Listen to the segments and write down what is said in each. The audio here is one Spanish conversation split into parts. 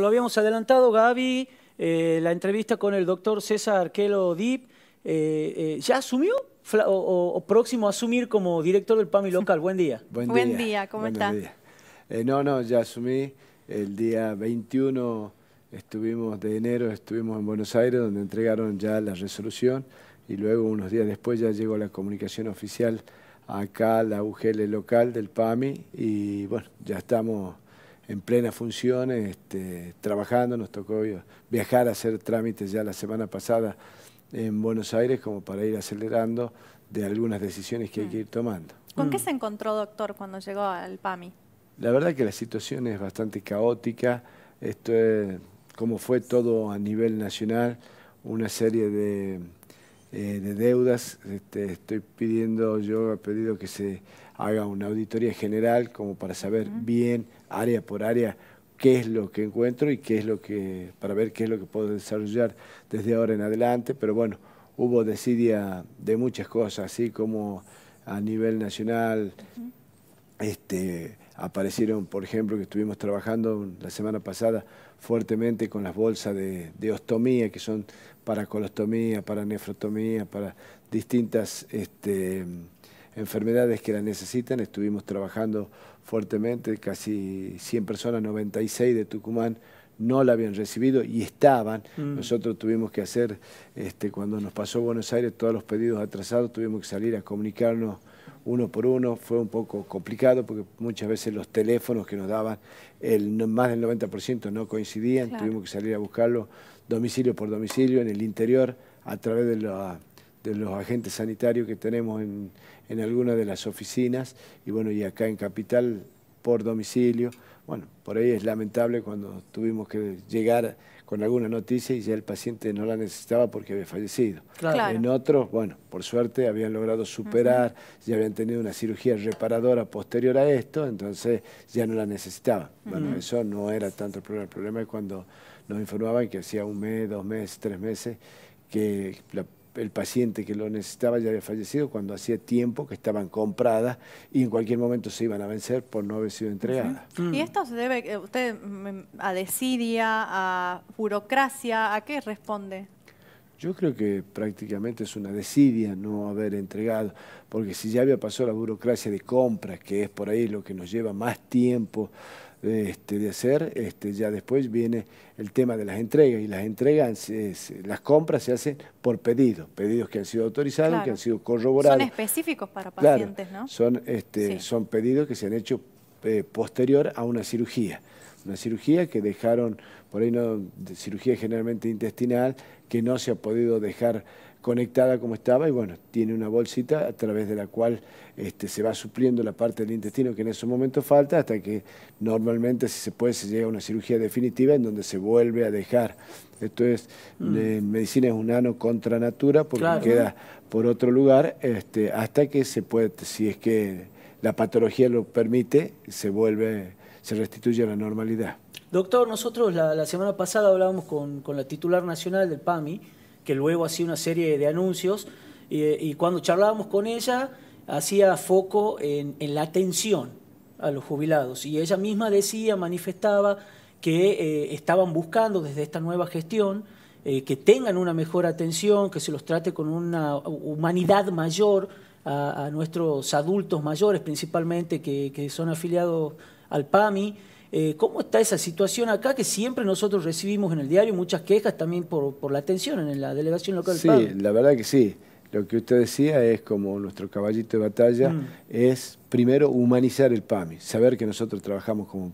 Lo habíamos adelantado, Gaby, eh, la entrevista con el doctor César Arquelo Dip. Eh, eh, ¿Ya asumió o, próximo a asumir como director del PAMI local? Buen día. Buen día, Buen día ¿cómo está? no, no, ya asumí. El día 21 estuvimos de enero, estuvimos en Buenos Aires, donde entregaron ya la resolución y luego unos días después ya llegó la comunicación oficial acá, la UGL local del PAMI y bueno, ya estamos en plena función, este, trabajando, nos tocó viajar a hacer trámites ya la semana pasada en Buenos Aires como para ir acelerando de algunas decisiones que hay que ir tomando. ¿Con qué mm. se encontró, doctor, cuando llegó al PAMI? La verdad que la situación es bastante caótica, esto es, como fue todo a nivel nacional, una serie de, eh, deudas, este, estoy pidiendo, yo he pedido que se haga una auditoría general como para saber bien, área por área, qué es lo que encuentro y qué es lo que, para ver qué es lo que puedo desarrollar desde ahora en adelante. Pero bueno, hubo desidia de muchas cosas, así como a nivel nacional, este, aparecieron, por ejemplo, que estuvimos trabajando la semana pasada fuertemente con las bolsas de, ostomía, que son para colostomía, para nefrotomía, para distintas... Este, enfermedades que la necesitan. Estuvimos trabajando fuertemente, casi 100 personas, 96 de Tucumán no la habían recibido y estaban. Mm. Nosotros tuvimos que hacer, este, cuando nos pasó Buenos Aires, todos los pedidos atrasados, tuvimos que salir a comunicarnos uno por uno. Fue un poco complicado porque muchas veces los teléfonos que nos daban, el, más del 90% no coincidían. Tuvimos que salir a buscarlo domicilio por domicilio en el interior a través de la de los agentes sanitarios que tenemos en, en algunas de las oficinas y bueno, y acá en Capital por domicilio. Bueno, por ahí es lamentable cuando tuvimos que llegar con alguna noticia y ya el paciente no la necesitaba porque había fallecido. En otros, bueno, por suerte habían logrado superar, ya habían tenido una cirugía reparadora posterior a esto, entonces ya no la necesitaban. Bueno, eso no era tanto el problema. El problema es cuando nos informaban que hacía un mes, dos meses, tres meses, que la el paciente que lo necesitaba ya había fallecido cuando hacía tiempo que estaban compradas y en cualquier momento se iban a vencer por no haber sido entregadas. ¿Y esto se debe eh, usted mm, a desidia, a burocracia? ¿A qué responde? Yo creo que prácticamente es una desidia no haber entregado, porque si ya había pasado la burocracia de compra, que es por ahí lo que nos lleva más tiempo este, de hacer. Este, ya después viene el tema de las entregas y las entregas, las compras se hacen por pedidos, pedidos que han sido autorizados, que han sido corroborados. Son específicos para pacientes, ¿no? Son, este, son pedidos que se han hecho eh, posterior a una cirugía. Una cirugía que dejaron, por ahí no, cirugía generalmente intestinal, que no se ha podido dejar conectada como estaba y bueno, tiene una bolsita a través de la cual este, se va supliendo la parte del intestino que en ese momento falta hasta que normalmente si se puede se llega a una cirugía definitiva en donde se vuelve a dejar. Esto es, mm. eh, medicina es un ano contra natura porque queda por otro lugar este, hasta que se puede, si es que la patología lo permite, se vuelve, se restituye a la normalidad. Doctor, nosotros la, semana pasada hablábamos con, con la titular nacional del PAMI, que luego hacía una serie de anuncios, y, cuando charlábamos con ella, hacía foco en, la atención a los jubilados. Y ella misma decía, manifestaba que eh, estaban buscando desde esta nueva gestión eh, que tengan una mejor atención, que se los trate con una humanidad mayor a, nuestros adultos mayores, principalmente que son afiliados al PAMI. Eh, ¿Cómo está esa situación acá que siempre nosotros recibimos en el diario muchas quejas también por, la atención en la delegación local? Sí, la verdad que sí. Lo que usted decía es como nuestro caballito de batalla, mm. es primero humanizar el PAMI, saber que nosotros trabajamos con,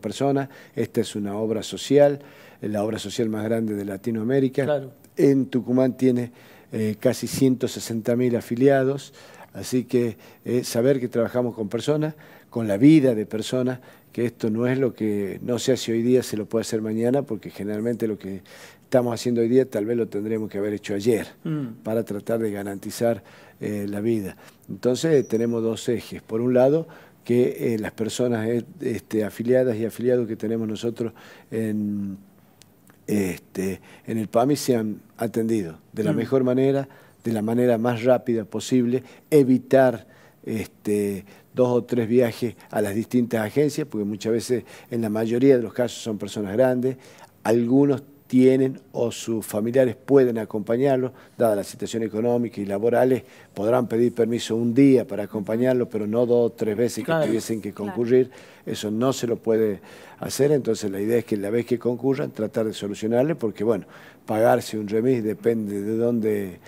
personas, esta es una obra social, eh, la obra social más grande de Latinoamérica. En Tucumán tiene eh, casi 160 afiliados. Así que eh, saber que trabajamos con personas, con la vida de personas, que esto no es lo que no se hace hoy día, se lo puede hacer mañana, porque generalmente lo que estamos haciendo hoy día tal vez lo tendremos que haber hecho ayer, mm. para tratar de garantizar eh, la vida. Entonces eh, tenemos dos ejes. Por un lado, que las personas este, afiliadas y afiliados que tenemos nosotros este, en, el PAMI se han atendido de la mm. mejor manera, de la manera más rápida posible, evitar este, dos o tres viajes a las distintas agencias, porque muchas veces, en la mayoría de los casos, son personas grandes, algunos tienen o sus familiares pueden acompañarlo, dada la situación económica y laborales, podrán pedir permiso un día para acompañarlo, pero no dos o tres veces que tuviesen que concurrir. Eso no se lo puede hacer, entonces la idea es que la vez que concurran, tratar de solucionarle, porque bueno, pagarse un remis depende de dónde,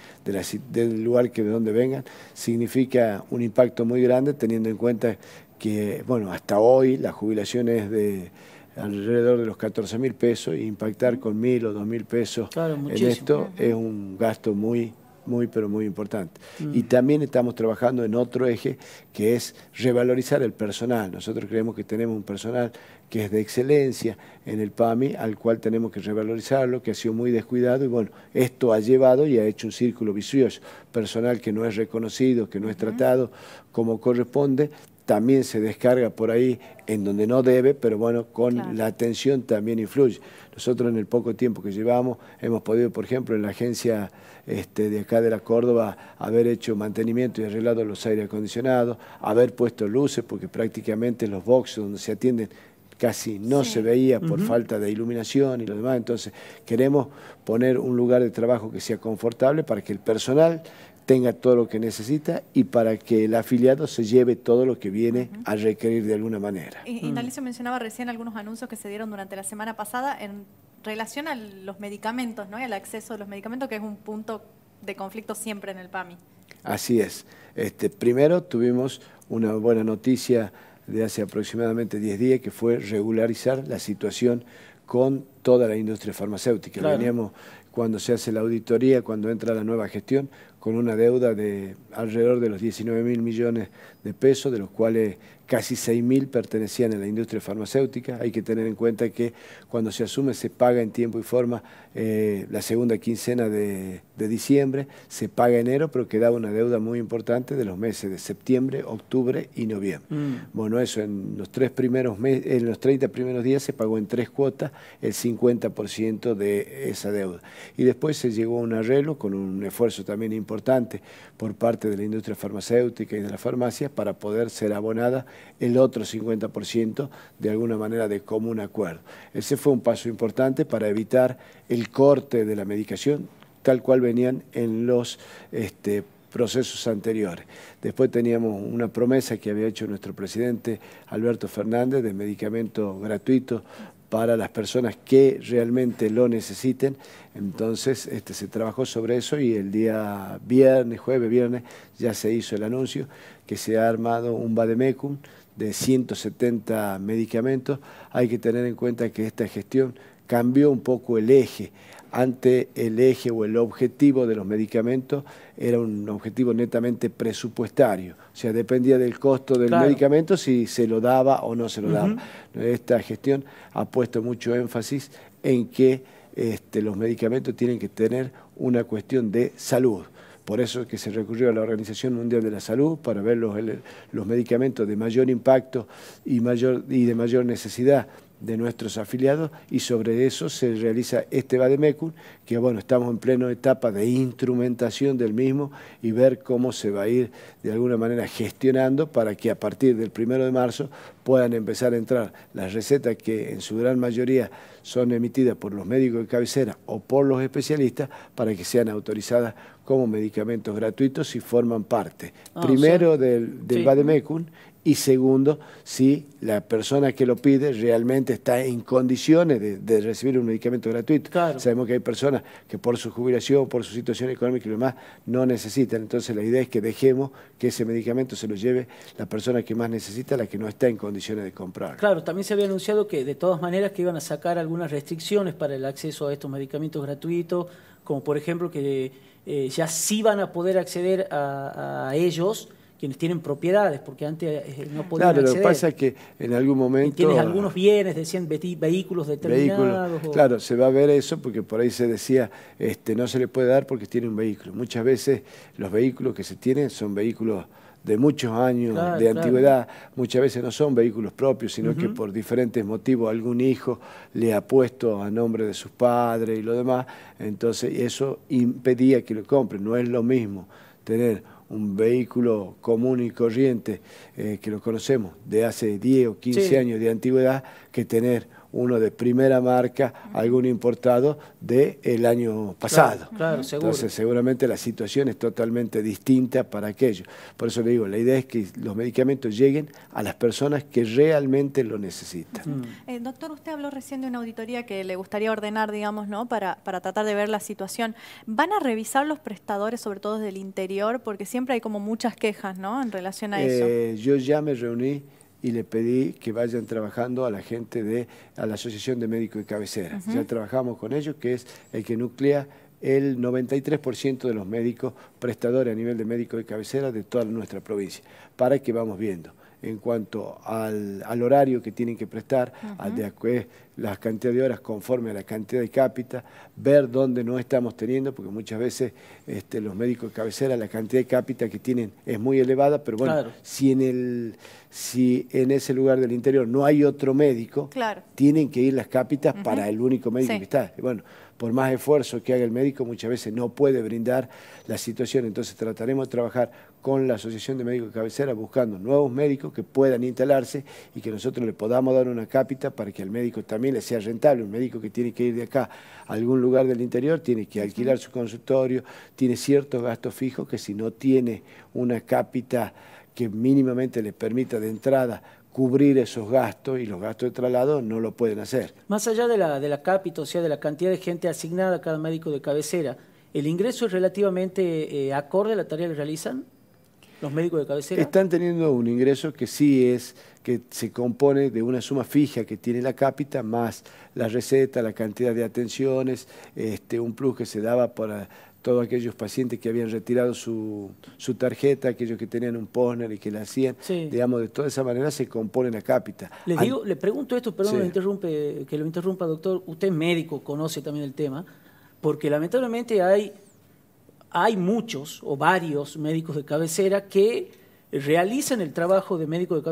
del lugar que de dónde vengan, significa un impacto muy grande, teniendo en cuenta que, bueno, hasta hoy las jubilaciones es de alrededor de los 14 mil pesos y impactar con mil o dos mil pesos en esto es un gasto muy muy pero muy importante. Mm. Y también estamos trabajando en otro eje que es revalorizar el personal. Nosotros creemos que tenemos un personal que es de excelencia en el PAMI, al cual tenemos que revalorizarlo, que ha sido muy descuidado y bueno, esto ha llevado y ha hecho un círculo vicioso. Personal que no es reconocido, que no es tratado como corresponde, también se descarga por ahí en donde no debe, pero bueno, con la atención también influye. Nosotros en el poco tiempo que llevamos hemos podido, por ejemplo, en la agencia este, de acá de la Córdoba, haber hecho mantenimiento y arreglado los aire acondicionados, haber puesto luces, porque prácticamente los boxes donde se atienden casi no se veía por falta de iluminación y lo demás. Entonces, queremos poner un lugar de trabajo que sea confortable para que el personal tenga todo lo que necesita y para que el afiliado se lleve todo lo que viene a requerir de alguna manera. Y, mm. mencionaba recién algunos anuncios que se dieron durante la semana pasada en relación a los medicamentos, ¿no? Y al acceso a los medicamentos, que es un punto de conflicto siempre en el PAMI. Así es. Este, primero tuvimos una buena noticia de hace aproximadamente 10 días, que fue regularizar la situación con toda la industria farmacéutica. Veníamos, cuando se hace la auditoría, cuando entra la nueva gestión, con una deuda de alrededor de los 19 mil millones de pesos, de los cuales casi 6.000 pertenecían a la industria farmacéutica. Hay que tener en cuenta que cuando se asume se paga en tiempo y forma eh, la segunda quincena de, diciembre, se paga enero, pero queda una deuda muy importante de los meses de septiembre, octubre y noviembre. Mm. Bueno, eso en los, tres primeros meses, en los 30 primeros días se pagó en tres cuotas el 50% de esa deuda. Y después se llegó a un arreglo con un esfuerzo también importante importante por parte de la industria farmacéutica y de las farmacias para poder ser abonada el otro 50% de alguna manera de común acuerdo. Ese fue un paso importante para evitar el corte de la medicación tal cual venían en los este, procesos anteriores. Después teníamos una promesa que había hecho nuestro presidente Alberto Fernández de medicamento gratuito para las personas que realmente lo necesiten. Entonces este, se trabajó sobre eso y el día viernes, jueves, viernes, ya se hizo el anuncio que se ha armado un vademecum de 170 medicamentos. Hay que tener en cuenta que esta gestión cambió un poco el eje ante el eje o el objetivo de los medicamentos era un objetivo netamente presupuestario, o sea, dependía del costo del medicamento si se lo daba o no se lo daba. Esta gestión ha puesto mucho énfasis en que este, los medicamentos tienen que tener una cuestión de salud. Por eso que se recurrió a la Organización Mundial de la Salud para ver los, medicamentos de mayor impacto y, y de mayor necesidad de nuestros afiliados y sobre eso se realiza este Bademecum, que bueno, estamos en pleno etapa de instrumentación del mismo y ver cómo se va a ir de alguna manera gestionando para que a partir del primero de marzo puedan empezar a entrar las recetas que en su gran mayoría son emitidas por los médicos de cabecera o por los especialistas para que sean autorizadas como medicamentos gratuitos y forman parte ah, primero del, del y segundo, si la persona que lo pide realmente está en condiciones de, recibir un medicamento gratuito. Sabemos que hay personas que por su jubilación, por su situación económica y demás, no necesitan. Entonces la idea es que dejemos que ese medicamento se lo lleve la persona que más necesita, la que no está en condiciones de comprar. Claro, también se había anunciado que de todas maneras que iban a sacar algunas restricciones para el acceso a estos medicamentos gratuitos, como por ejemplo que eh, ya sí van a poder acceder a ellos quienes tienen propiedades, porque antes eh, no podían Claro, lo que pasa es que en algún momento... tienes algunos bienes, decían vehículos determinados. Claro, se va a ver eso porque por ahí se decía, este, no se le puede dar porque tiene un vehículo. Muchas veces los vehículos que se tienen son vehículos de muchos años de antigüedad, muchas veces no son vehículos propios, sino que por diferentes motivos algún hijo le ha puesto a nombre de sus padres y lo demás, entonces eso impedía que lo compre. no es lo mismo tener un vehículo común y corriente eh, que lo conocemos de hace 10 o 15 años de antigüedad que tener uno de primera marca, algún importado del el año pasado. Claro, seguro. Entonces seguramente la situación es totalmente distinta para aquello. Por eso le digo, la idea es que los medicamentos lleguen a las personas que realmente lo necesitan. Eh, doctor, usted habló recién de una auditoría que le gustaría ordenar, digamos, ¿no? Para, para tratar de ver la situación. ¿Van a revisar los prestadores, sobre todo del interior? Porque siempre hay como muchas quejas, ¿no? En relación a eso. Eh, yo ya me reuní y le pedí que vayan trabajando a la gente de la Asociación de Médicos de Cabecera. Ya trabajamos con ellos, que es el que nuclea el 93% de los médicos prestadores a nivel de médicos de cabecera de toda nuestra provincia, para que vamos viendo en cuanto al, horario que tienen que prestar, eh, las cantidad de horas conforme a la cantidad de cápita, ver dónde no estamos teniendo, porque muchas veces este, los médicos de cabecera, la cantidad de cápita que tienen es muy elevada, pero bueno, si, en el, si en ese lugar del interior no hay otro médico, tienen que ir las cápitas para el único médico que está. bueno, por más esfuerzo que haga el médico, muchas veces no puede brindar la situación. Entonces trataremos de trabajar con la Asociación de Médicos de Cabecera buscando nuevos médicos que puedan instalarse y que nosotros le podamos dar una cápita para que al médico también le sea rentable. Un médico que tiene que ir de acá a algún lugar del interior tiene que alquilar su consultorio, tiene ciertos gastos fijos que si no tiene una cápita que mínimamente le permita de entrada cubrir esos gastos y los gastos de traslado no lo pueden hacer. Más allá de la, de la cápita, o sea, de la cantidad de gente asignada a cada médico de cabecera, ¿el ingreso es relativamente eh, acorde a la tarea que realizan? los médicos de cabecera? Están teniendo un ingreso que sí es, que se compone de una suma fija que tiene la cápita, más la receta, la cantidad de atenciones, este, un plus que se daba para todos aquellos pacientes que habían retirado su, tarjeta, aquellos que tenían un póstner y que la hacían, digamos, de toda esa manera se compone la cápita. Le digo, le pregunto esto, perdón interrumpe, que lo interrumpa, doctor, usted médico, conoce también el tema, porque lamentablemente hay hay muchos o varios médicos de cabecera que realizan el trabajo de médico de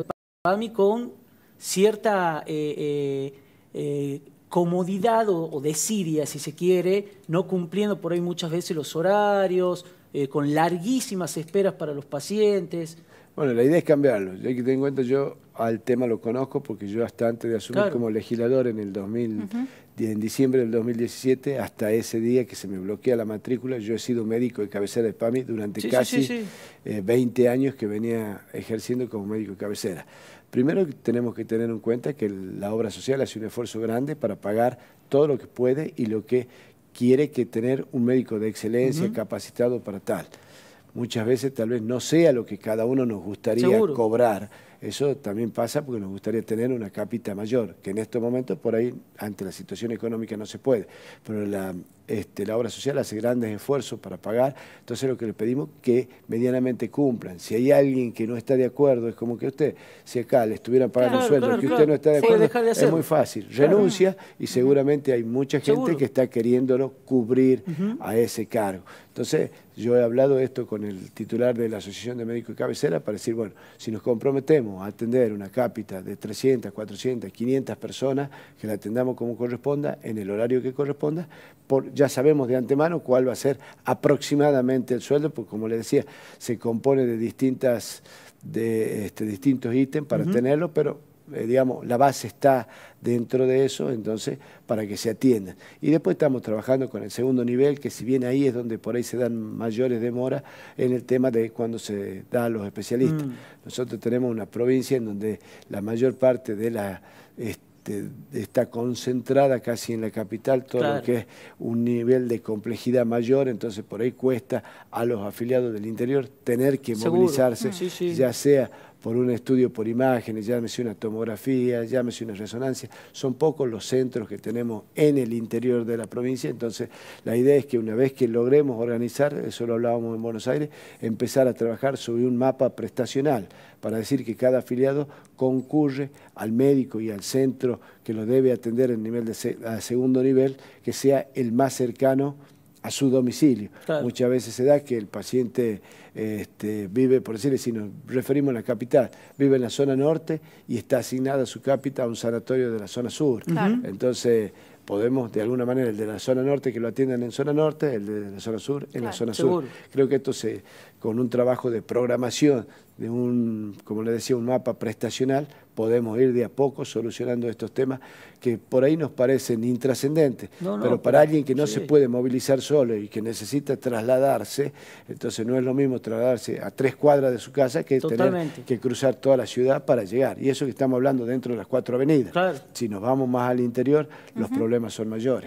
cabecera con cierta eh, eh, eh, comodidad o, desidia, si se quiere, no cumpliendo por ahí muchas veces los horarios, con larguísimas esperas para los pacientes. Bueno, la idea es cambiarlo. Ya hay que tener en cuenta, yo al tema lo conozco porque yo hasta antes de asumir como legislador en el 2000, en diciembre del 2017 hasta ese día que se me bloquea la matrícula. Yo he sido médico de cabecera de PAMI durante casi 20 eh, años que venía ejerciendo como médico de cabecera. Primero tenemos que tener en cuenta que la obra social hace un esfuerzo grande para pagar todo lo que puede y lo que quiere que tener un médico de excelencia capacitado para tal. Muchas veces tal vez no sea lo que cada uno nos gustaría cobrar eso también pasa porque nos gustaría tener una cápita mayor, que en estos momentos por ahí, ante la situación económica, no se puede. Pero la, este, la obra social hace grandes esfuerzos para pagar, entonces lo que le pedimos que medianamente cumplan. Si hay alguien que no está de acuerdo, es como que usted, si acá le estuvieran pagando sueldo que usted no está de acuerdo, es muy fácil. Renuncia y seguramente hay mucha gente que está queriéndolo cubrir a ese cargo. Entonces, yo he hablado esto con el titular de la Asociación de Médicos y Cabecera para decir, bueno, si nos comprometemos, atender una cápita de 300, 400, 500 personas, que la atendamos como corresponda, en el horario que corresponda, por, ya sabemos de antemano cuál va a ser aproximadamente el sueldo, porque como le decía, se compone de distintas de este, distintos ítems para tenerlo, pero eh, digamos, la base está dentro de eso, entonces, para que se atienda. Y después estamos trabajando con el segundo nivel, que si bien ahí es donde por ahí se dan mayores demoras en el tema de cuando se da a los especialistas. Mm. Nosotros tenemos una provincia en donde la mayor parte de la... Este, está concentrada casi en la capital, todo lo que es un nivel de complejidad mayor, entonces por ahí cuesta a los afiliados del interior tener que movilizarse, mm. ya sea por un estudio por imágenes, llámese una tomografía, llámese una resonancia. Son pocos los centros que tenemos en el interior de la provincia, entonces la idea es que una vez que logremos organizar, eso lo hablábamos en Buenos Aires, empezar a trabajar sobre un mapa prestacional para decir que cada afiliado concurre al médico y al centro que lo debe atender en nivel de a segundo nivel, que sea el más cercano a su domicilio. Muchas veces se da que el paciente este, vive, por decirle, si nos referimos a la capital, vive en la zona norte y está asignada su cápita a un sanatorio de la zona sur. Entonces, podemos, de alguna manera, el de la zona norte, que lo atiendan en zona norte, el de la zona sur, en la zona sur. Creo que esto se, con un trabajo de programación de un, como le decía, un mapa prestacional, podemos ir de a poco solucionando estos temas que por ahí nos parecen intrascendentes, pero para alguien que no se puede movilizar solo y que necesita trasladarse, entonces no es lo mismo trasladarse a tres cuadras de su casa que tener que cruzar toda la ciudad para llegar. Y eso que estamos hablando dentro de las cuatro avenidas. Si nos vamos más al interior, los problemas son mayores.